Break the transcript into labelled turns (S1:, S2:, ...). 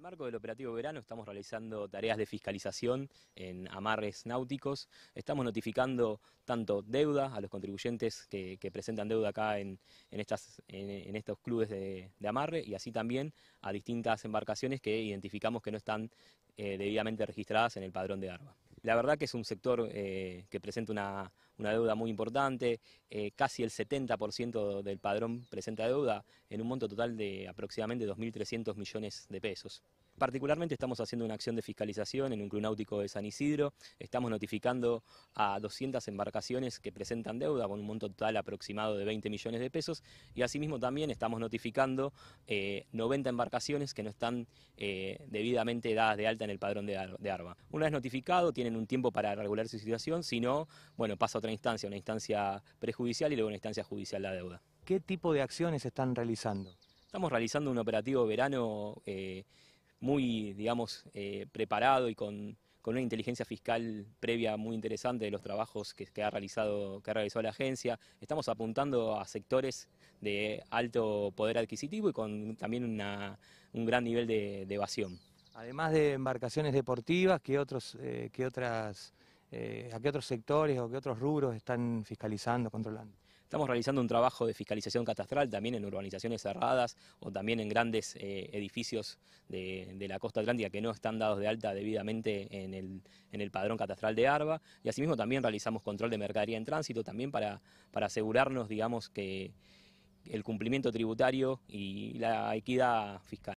S1: el marco del operativo verano estamos realizando tareas de fiscalización en amarres náuticos. Estamos notificando tanto deuda a los contribuyentes que, presentan deuda acá en, estos clubes de, amarre y así también a distintas embarcaciones que identificamos que no están eh, debidamente registradas en el padrón de ARBA. La verdad que es un sector eh, que presenta una, una deuda muy importante, eh, casi el 70% del padrón presenta deuda en un monto total de aproximadamente 2.300 millones de pesos. Particularmente estamos haciendo una acción de fiscalización en un club náutico de San Isidro, estamos notificando a 200 embarcaciones que presentan deuda con un monto total aproximado de 20 millones de pesos y asimismo también estamos notificando 90 eh, embarcaciones que no están eh, debidamente dadas de alta en el padrón de, arma. Una vez notificado tienen un tiempo para regular su situación, si no, bueno, pasa otra instancia, una instancia prejudicial y luego una instancia judicial la deuda.
S2: ¿Qué tipo de acciones están realizando?
S1: Estamos realizando un operativo verano eh, muy, digamos, eh, preparado y con, una inteligencia fiscal previa muy interesante de los trabajos que, ha realizado, que ha realizado la agencia. Estamos apuntando a sectores de alto poder adquisitivo y con también un gran nivel de,
S2: evasión. Además de embarcaciones deportivas, ¿qué, otros, eh, qué otras eh, a qué otros sectores o qué otros rubros están fiscalizando, controlando. Estamos realizando un trabajo
S1: de fiscalización catastral también en urbanizaciones cerradas o también en grandes eh, edificios de, la costa atlántica que no están dados de alta debidamente en el, padrón catastral de ARBA. Y asimismo también realizamos control de mercadería en tránsito también para asegurarnos, digamos, que el cumplimiento tributario y la equidad fiscal.